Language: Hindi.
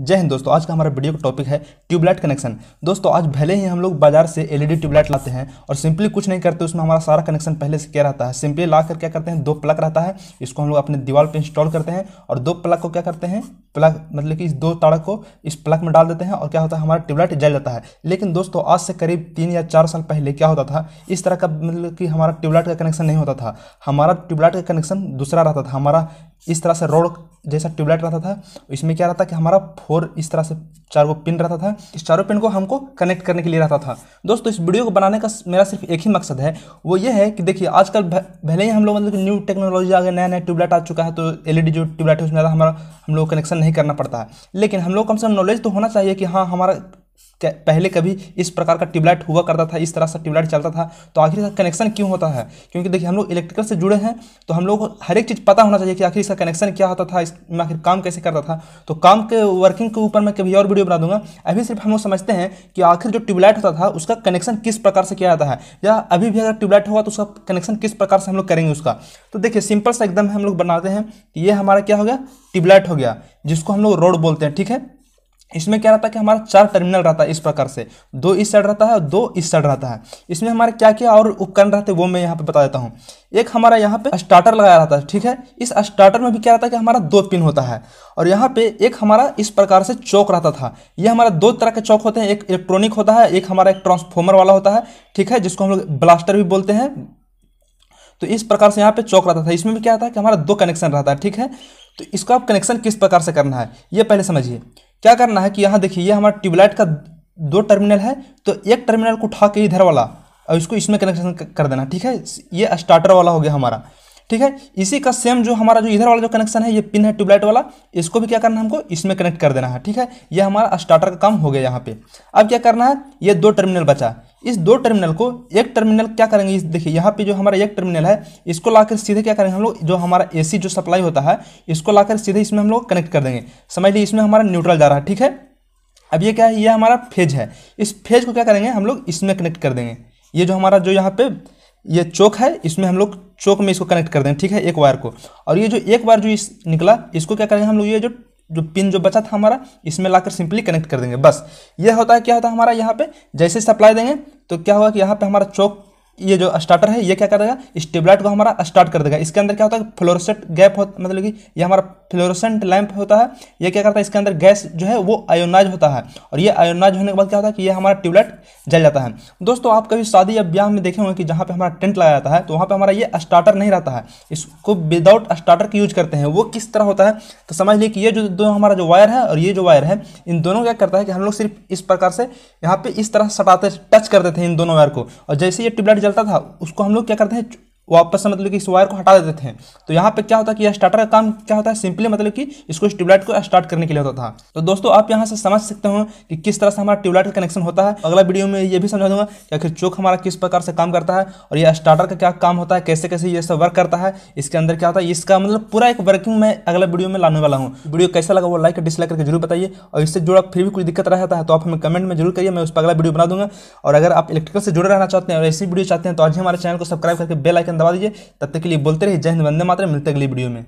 जय हिंद दोस्तों आज का हमारा वीडियो का टॉपिक है ट्यूबलाइट कनेक्शन दोस्तों आज पहले ही हम लोग बाजार से एलईडी ट्यूबलाइट लाते हैं और सिंपली कुछ नहीं करते उसमें हमारा सारा कनेक्शन पहले से क्या रहता है सिंपली ला कर क्या करते हैं दो प्लग रहता है इसको हम लोग अपने दीवार पर इंस्टॉल करते हैं और दो प्लग को क्या करते हैं प्लग मतलब कि इस दो ताड़क को इस प्लग में डाल देते हैं और क्या होता है हमारा ट्यूबलाइट जल जाता है लेकिन दोस्तों आज से करीब तीन या चार साल पहले क्या होता था इस तरह का मतलब कि हमारा ट्यूबलाइट का कनेक्शन नहीं होता था हमारा ट्यूबलाइट का कनेक्शन दूसरा रहता था हमारा इस तरह से रोड जैसा ट्यूबलाइट रहता था इसमें क्या रहता था कि हमारा फोर इस तरह से चार वो पिन रहता था इस चारों पिन को हमको कनेक्ट करने के लिए रहता था दोस्तों इस वीडियो को बनाने का मेरा सिर्फ एक ही मकसद है वो ये है कि देखिए आजकल भले ही हम लोग मतलब न्यू टेक्नोलॉजी आ गए नया नया ट्यूबलाइट आ चुका है तो एल जो ट्यूबलाइट है उसमें हमारा हम लोग कनेक्शन नहीं करना पड़ता है लेकिन हम लोग कम से कम नॉलेज तो होना चाहिए कि हाँ हमारा पहले कभी इस प्रकार का ट्यूबलाइट हुआ करता था इस तरह से ट्यूबलाइट चलता था तो आखिर इसका कनेक्शन क्यों होता है क्योंकि देखिए हम लोग इलेक्ट्रिकल से जुड़े हैं तो हम लोग को हर एक चीज़ पता होना चाहिए कि आखिर इसका कनेक्शन क्या होता था इसमें आखिर काम कैसे करता था तो काम के वर्किंग के ऊपर मैं कभी और वीडियो बना दूंगा अभी सिर्फ हम लोग समझते हैं कि आखिर जो ट्यूबलाइट होता था उसका कनेक्शन किस प्रकार से किया जाता है या अभी भी अगर ट्यूबलाइट होगा तो उसका कनेक्शन किस प्रकार से हम लोग करेंगे उसका तो देखिए सिंपल सा एकदम हम लोग बनाते हैं कि ये हमारा क्या हो गया ट्यूबलाइट हो गया जिसको हम लोग रोड बोलते हैं ठीक है इसमें क्या रहता है कि हमारा चार टर्मिनल रहता है इस प्रकार से दो इस साइड रहता है और दो इस साइड रहता है इसमें हमारे क्या क्या और उपकरण रहते हैं वो मैं यहाँ पे बता देता हूँ एक हमारा यहाँ पे स्टार्टर लगाया रहता है ठीक है इस स्टार्टर में भी क्या रहता है कि हमारा दो पिन होता है और यहाँ पे एक हमारा इस प्रकार से चौक रहता था ये हमारा दो तरह के चौक होते हैं एक इलेक्ट्रॉनिक होता है एक हमारा एक ट्रांसफॉर्मर वाला होता है ठीक है जिसको हम लोग ब्लास्टर भी बोलते हैं तो इस प्रकार से यहाँ पे चौक रहता था इसमें भी क्या रहता है कि हमारा दो कनेक्शन रहता है ठीक है तो इसको आप कनेक्शन किस प्रकार से करना है ये पहले समझिए क्या करना है कि यहाँ देखिए ये हमारा ट्यूबलाइट का दो टर्मिनल है तो एक टर्मिनल को उठा के इधर वाला और इसको इसमें कनेक्शन कर देना ठीक है ये स्टार्टर वाला हो गया हमारा ठीक है इसी का सेम जो हमारा जो इधर वाला जो कनेक्शन है ये पिन है ट्यूबलाइट वाला इसको भी क्या करना है हमको इसमें कनेक्ट कर देना है ठीक है यह हमारा स्टार्टर का काम हो गया यहाँ पे अब क्या करना है ये दो टर्मिनल बचा इस दो टर्मिनल को एक टर्मिनल क्या करेंगे देखिए यहाँ पे जो हमारा एक टर्मिनल है इसको लाकर सीधे क्या करेंगे हम लोग जो हमारा एसी जो सप्लाई होता है इसको लाकर सीधे इसमें हम लोग कनेक्ट कर देंगे समझ लीजिए इसमें हमारा न्यूट्रल जा रहा है ठीक है अब ये क्या है ये हमारा फेज है इस फेज को क्या करेंगे हम लोग इसमें कनेक्ट कर देंगे ये जो हमारा जो यहाँ पे ये चौक है इसमें हम लोग चौक में इसको कनेक्ट कर दें ठीक है एक वायर को और ये जो एक वायर जो इस निकला इसको क्या करेंगे हम लोग ये जो जो पिन जो बचा था हमारा इसमें लाकर सिंपली कनेक्ट कर देंगे बस ये होता है क्या होता है हमारा यहाँ पे जैसे सप्लाई देंगे तो क्या होगा कि यहाँ पे हमारा चौक ये जो स्टार्टर है ये क्या कर देगा स्टेबलाइट को हमारा स्टार्ट कर देगा इसके अंदर क्या होता है फ्लोरोसेंट गैप हो मतलब कि ये हमारा फ्लोरोसेंट लैंप होता है ये क्या करता है इसके अंदर गैस जो है वो आयोनाइज होता है और ये आयोनाइज होने के बाद क्या होता है कि ये हमारा ट्यूबलाइट जल जाता है दोस्तों आप कभी शादी या ब्याह में देखे होंगे कि जहाँ पर हमारा टेंट लगाया जाता है तो वहाँ पर हमारा ये स्टार्टर नहीं रहता है इसको विदाउट स्टार्टर की यूज करते हैं वो किस तरह होता है तो समझ लीजिए कि ये जो दो हमारा जो वायर है और ये जो वायर है इन दोनों क्या करता है कि हम लोग सिर्फ इस प्रकार से यहाँ पे इस तरह सटाते टच कर देते हैं इन दोनों वायर को और जैसे ये ट्यूबलाइट चलता था उसको हम लोग क्या करते हैं वापस से मतलब कि इस वायर को हटा देते थे तो यहाँ पे क्या होता है कि स्टार्टर का काम क्या होता है सिंपली मतलब कि इसको इस ट्यूबलाइट को स्टार्ट करने के लिए होता था तो दोस्तों आप यहाँ से समझ सकते हो कि किस तरह से हमारा ट्यूबलाइट का कनेक्शन होता है अगला वीडियो में ये भी समझा दूंगा कि आखिर चौक हमारा किस प्रकार से काम करता है और यह स्टार्टर का क्या काम होता है कैसे कैसे ये सब वर्क करता है इसके अंदर क्या होता है इसका मतलब पूरा एक वर्किंग मैं अगला वीडियो में लाने वाला हूँ वीडियो कैसा लगा वो लाइक डिसलाइक करके जरूर बताइए और इससे जुड़ा फिर भी कुछ दिक्कत रहता है तो आप हमें कमेंट में जरूर करिए मैं उस पर अगला वीडियो बना दूंगा और अगर आप इलेक्ट्रिकल से जुड़े रहना चाहते हैं और ऐसी वीडियो चाहते हैं तो आज हमारे चैनल को सब्सक्राइब करके बेलाइक आइकन दबा दीजिए तब तक के लिए बोलते रहिए जय हिंद वंदे मात्र मिलते अगली वीडियो में